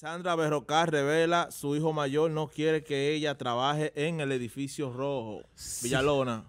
Sandra Berrocal revela su hijo mayor no quiere que ella trabaje en el edificio rojo. Villalona.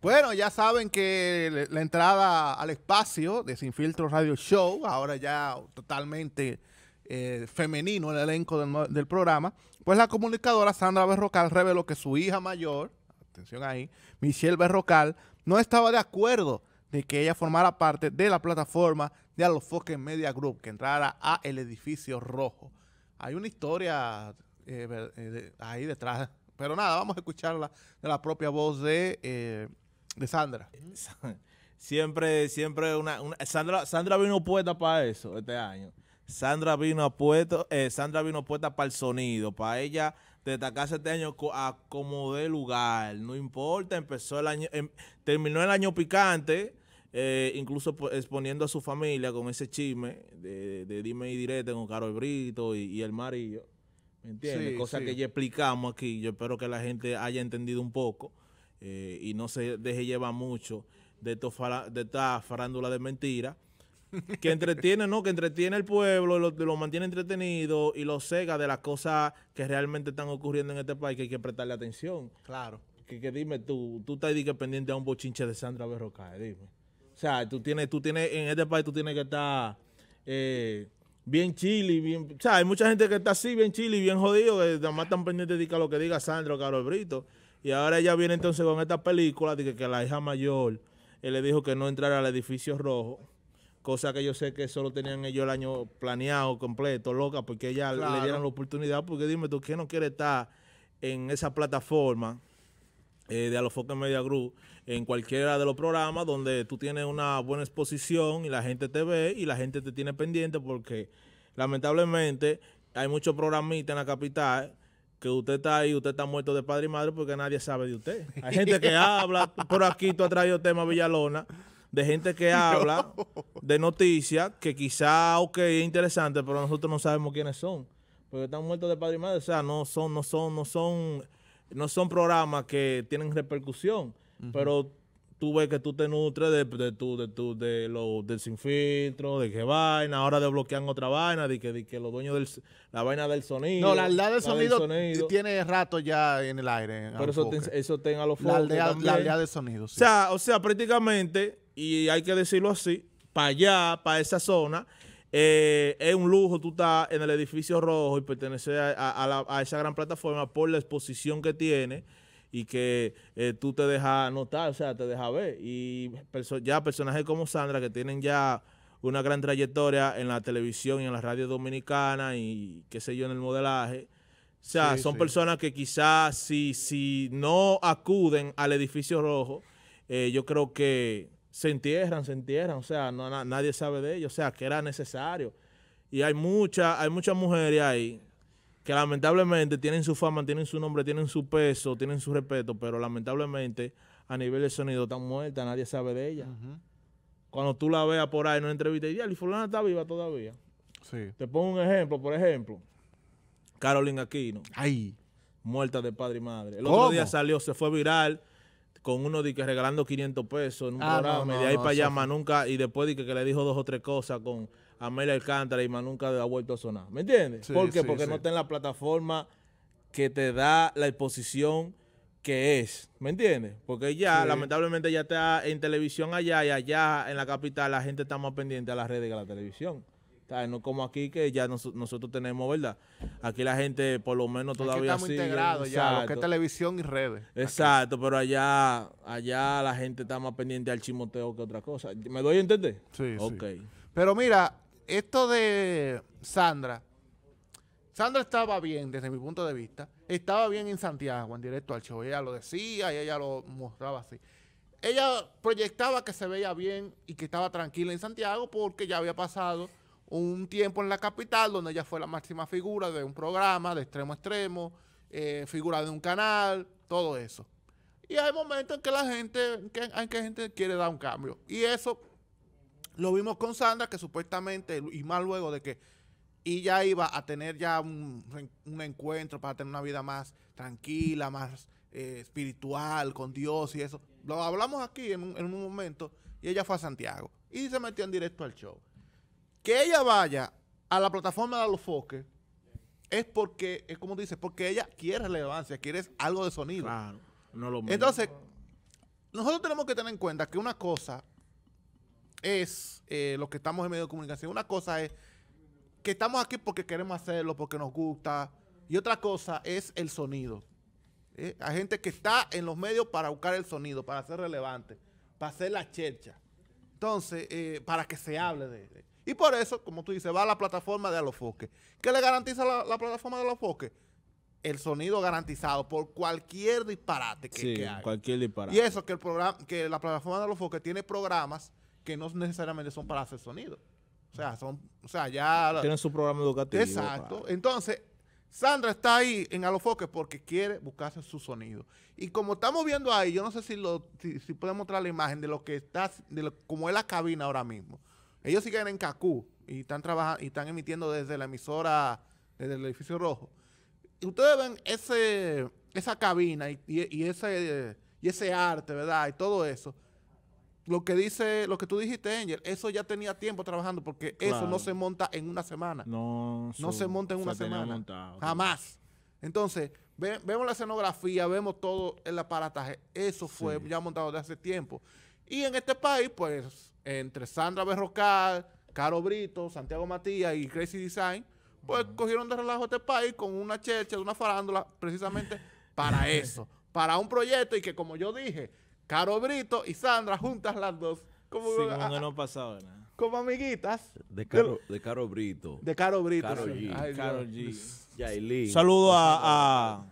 Bueno, ya saben que la entrada al espacio de Sin Radio Show, ahora ya totalmente eh, femenino el elenco del, programa, pues la comunicadora Sandra Berrocal reveló que su hija mayor, atención ahí, Michelle Berrocal, no estaba de acuerdo de que ella formara parte de la plataforma de Alofoque Media Group, que entrara a el edificio rojo. Hay una historia eh, eh, ahí detrás. Pero nada, vamos a escucharla de la propia voz de, eh, de Sandra. Siempre, siempre una, Sandra, Sandra vino puesta para eso este año. Sandra vino puesta, eh, Sandra vino puesta para el sonido, para ella destacarse este año a como de lugar, no importa, empezó el año, em, terminó el año picante, eh, incluso exponiendo a su familia con ese chisme de, dime y direte con Carol Brito y, el Marillo. ¿Me entiendes? Cosa que ya explicamos aquí. Yo espero que la gente haya entendido un poco eh, y no se deje llevar mucho de, de esta farándula de mentiras que entretiene, ¿no? Que entretiene al pueblo, lo, lo, mantiene entretenido y lo cega de las cosas que realmente están ocurriendo en este país que hay que prestarle atención. Claro. Que, dime tú, tú estás pendiente a un bochinche de Sandra Berrocae, dime sea, tú tienes, tú tienes, en este país tú tienes que estar eh, bien chili, bien, o sea, hay mucha gente que está así, bien chili, bien jodido, que más están pendientes de lo que diga Sandro Carol Brito. Y ahora ella viene entonces con esta película de que, la hija mayor él le dijo que no entrara al edificio rojo cosa que yo sé que solo tenían ellos el año planeado completo, loca, porque ella le dieron la oportunidad, porque dime tú, ¿qué no quiere estar en esa plataforma? eh, de Alofoque Media Group en cualquiera de los programas donde tú tienes una buena exposición y la gente te ve y la gente te tiene pendiente porque lamentablemente hay muchos programistas en la capital que usted está ahí, usted está muerto de padre y madre porque nadie sabe de usted. Hay gente que habla, por aquí tú has traído tema Villalona, de gente que habla de noticias que quizá, ok, es interesante, pero nosotros no sabemos quiénes son. Porque están muertos de padre y madre, o sea, no son, no son, no son no son programas que tienen repercusión, pero tú ves que tú te nutres de, de, tu, de, tu, de lo, del sin de que vaina, ahora de desbloquean otra vaina, de que, de los dueños del la vaina del sonido. No, la aldea del, sonido, tiene rato ya en el aire. Pero eso, tenga los la la aldea del sonido, O sea, o sea, prácticamente, y hay que decirlo así, para allá, para esa zona, eh, es un lujo tú estás en el edificio rojo y pertenecer a, esa gran plataforma por la exposición que tiene y que eh, tú te dejas notar, o sea, te dejas ver. Y ya personajes como Sandra que tienen ya una gran trayectoria en la televisión y en la radio dominicana y qué sé yo en el modelaje. O sea, son personas que quizás si, si no acuden al edificio rojo, eh, yo creo que se entierran, se entierran, o sea, nadie sabe de ellos, o sea, que era necesario. Y hay, mucha, hay muchas mujeres ahí que lamentablemente tienen su fama, tienen su nombre, tienen su peso, tienen su respeto, pero lamentablemente a nivel de sonido están muertas, nadie sabe de ellas. Cuando tú la veas por ahí en una entrevista, y y fulana está viva todavía. Sí. Te pongo un ejemplo, por ejemplo, Carolina Aquino. ahí Muerta de padre y madre. El otro día salió, se fue viral con uno de que regalando 500 pesos en un ah, de ahí para allá nunca, y después de que, le dijo dos o tres cosas con Amelia Alcántara y más nunca ha vuelto a sonar. ¿Me entiendes? ¿Por qué? Porque no está en la plataforma que te da la exposición que es, ¿me entiendes? Porque ya, lamentablemente, ya está en televisión allá y allá en la capital la gente está más pendiente a las redes que a la televisión. No como aquí que ya nosotros tenemos, ¿verdad? Aquí la gente por lo menos todavía estamos integrados ya, lo que televisión y redes. Exacto, pero allá allá la gente está más pendiente al chimoteo que otra cosa. ¿Me doy a entender? Sí, okay. sí. Pero mira, esto de Sandra, Sandra estaba bien desde mi punto de vista. Estaba bien en Santiago, en directo al show. Ella lo decía y ella lo mostraba así. Ella proyectaba que se veía bien y que estaba tranquila en Santiago porque ya había pasado un tiempo en la capital donde ella fue la máxima figura de un programa de extremo a extremo, eh, figura de un canal, todo eso. Y hay momentos en que la gente, que, gente quiere dar un cambio. Y eso lo vimos con Sandra, que supuestamente, y más luego de que ella iba a tener ya un, encuentro para tener una vida más tranquila, más eh, espiritual, con Dios y eso. Lo hablamos aquí en un momento y ella fue a Santiago y se metió en directo al show que ella vaya a la plataforma de los foques es porque, es como dices, porque ella quiere relevancia, quiere algo de sonido. Claro, Entonces, nosotros tenemos que tener en cuenta que una cosa es, eh, los que estamos en medio de comunicación, una cosa es que estamos aquí porque queremos hacerlo, porque nos gusta, y otra cosa es el sonido. Eh, hay gente que está en los medios para buscar el sonido, para ser relevante, para hacer la chercha. Entonces, eh, para que se hable de, de y por eso, como tú dices, va a la plataforma de Alofoque. ¿Qué le garantiza la, plataforma de Alofoque? El sonido garantizado por cualquier disparate que, sí, cualquier disparate. Y eso que el programa, que la plataforma de Alofoque tiene programas que no necesariamente son para hacer sonido. O sea, son, o sea, ya... Tienen su programa educativo. Exacto. Entonces, Sandra está ahí en Alofoque porque quiere buscarse su sonido. Y como estamos viendo ahí, yo no sé si, lo, si, podemos mostrar la imagen de lo que está, de como es la cabina ahora mismo. Ellos siguen en Cacú y están trabajando y están emitiendo desde la emisora, desde el edificio rojo. Ustedes ven esa cabina y, ese, y ese arte, ¿verdad? Y todo eso. Lo que dice, lo que tú dijiste, Angel, eso ya tenía tiempo trabajando porque eso no se monta en una semana. No, no se monta en una semana. Jamás. Entonces, vemos la escenografía, vemos todo el aparataje. Eso fue ya montado desde hace tiempo. Y en este país, pues, entre Sandra Berrocal, Caro Brito, Santiago Matías y Crazy Design, pues cogieron de relajo este país con una checha una farándula precisamente para eso, para un proyecto y que como yo dije, Caro Brito y Sandra juntas las dos. Como, pasado ah, ah. no nada como amiguitas. De Caro, de, Caro Brito. De Caro Brito. Caro G. Caro G. Saludo a,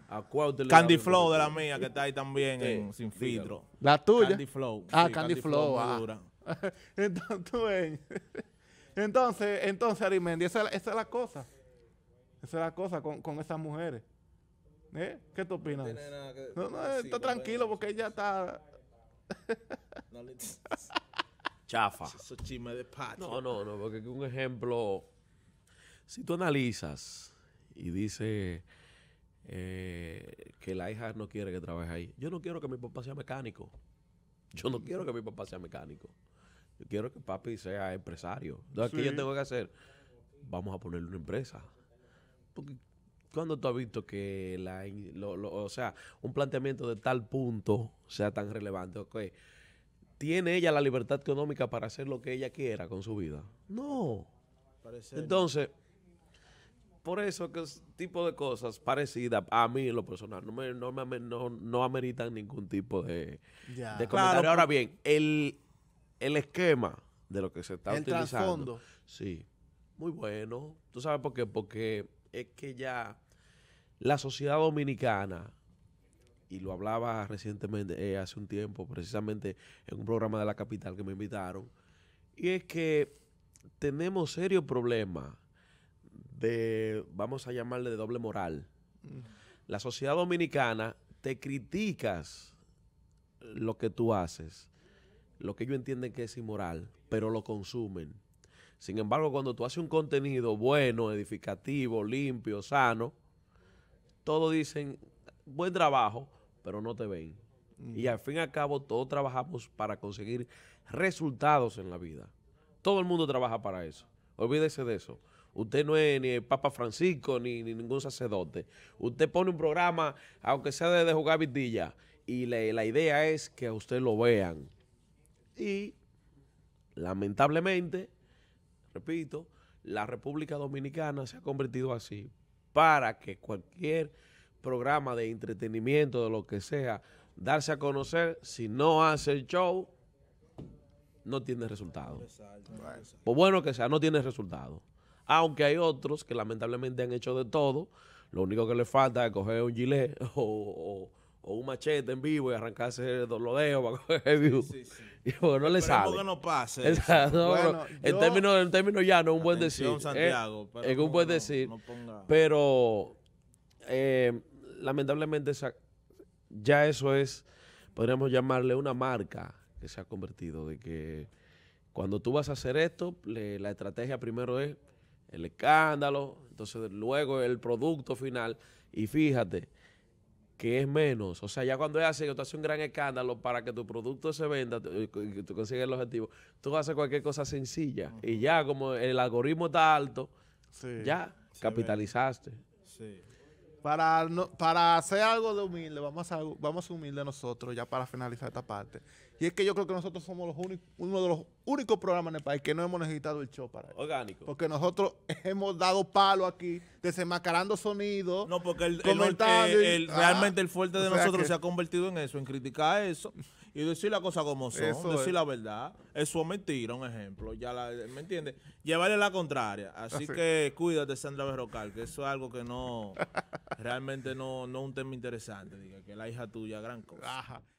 Candy Flow de la mía, que está ahí también en Sin Filtro. La tuya. Candy Flow. Ah, Candy, Flow. Ah. entonces, entonces, entonces, Arimendi, esa, es la cosa. Esa es la cosa con, esas mujeres. ¿Eh? ¿Qué tú opinas? No, no, no, no está tranquilo porque ella está... chafa. No, no, no, porque un ejemplo, si tú analizas y dices eh, que la hija no quiere que trabaje ahí, yo no quiero que mi papá sea mecánico. Yo no quiero que mi papá sea mecánico. Yo quiero que papi sea empresario. Entonces, ¿qué yo tengo que hacer? Vamos a ponerle una empresa. Porque cuando tú has visto que la, o sea, un planteamiento de tal punto sea tan relevante? Okay, ¿Tiene ella la libertad económica para hacer lo que ella quiera con su vida? No. Entonces, por eso que tipo de cosas parecidas a mí en lo personal no, me, ameritan ningún tipo de, comentario. Ahora bien, el, esquema de lo que se está el utilizando. Sí, muy bueno. ¿Tú sabes por qué? Porque es que ya la sociedad dominicana y lo hablaba recientemente, eh, hace un tiempo, precisamente en un programa de la capital que me invitaron, y es que tenemos serio problema de, vamos a llamarle de doble moral. La sociedad dominicana te criticas lo que tú haces, lo que ellos entienden que es inmoral, pero lo consumen. Sin embargo, cuando tú haces un contenido bueno, edificativo, limpio, sano, todos dicen, buen trabajo, pero no te ven. Y al fin y al cabo, todos trabajamos para conseguir resultados en la vida. Todo el mundo trabaja para eso. Olvídese de eso. Usted no es ni el Papa Francisco ni, ningún sacerdote. Usted pone un programa, aunque sea de, jugar vidilla, y la idea es que a usted lo vean. Y lamentablemente, repito, la República Dominicana se ha convertido así para que cualquier programa de entretenimiento, de lo que sea, darse a conocer, si no hace el show, no tiene resultado. Por bueno que sea, no tiene resultado. Aunque hay otros que lamentablemente han hecho de todo, lo único que le falta es coger un gilet o, un machete en vivo y arrancarse los lodeos para coger view. Y bueno, no le sale. que no en, términos, ya no es un buen decir. ¿eh? es, un buen decir. Pero eh, lamentablemente ya eso es, podríamos llamarle una marca que se ha convertido, de que cuando tú vas a hacer esto, la estrategia primero es el escándalo, entonces luego el producto final, y fíjate que es menos, o sea, ya cuando así que tú haces un gran escándalo para que tu producto se venda eh, y tú, tú consigues el objetivo, tú haces cualquier cosa sencilla y ya como el algoritmo está alto, ya capitalizaste. Para, no, para hacer algo de humilde, vamos a, vamos a ser humildes nosotros ya para finalizar esta parte. Y es que yo creo que nosotros somos los únicos, uno de los únicos programas en el país que no hemos necesitado el show para Orgánico. Porque nosotros hemos dado palo aquí, desenmascarando sonidos. No, porque el, eh, realmente el fuerte de nosotros se ha convertido en eso, en criticar eso y decir la cosa como son, decir la verdad. Eso es mentira, un ejemplo. ya ¿Me entiendes? Llevarle la contraria. Así, que cuídate, Sandra Berrocal, que eso es algo que no, realmente no, no es un tema interesante. Diga, que la hija tuya, gran cosa.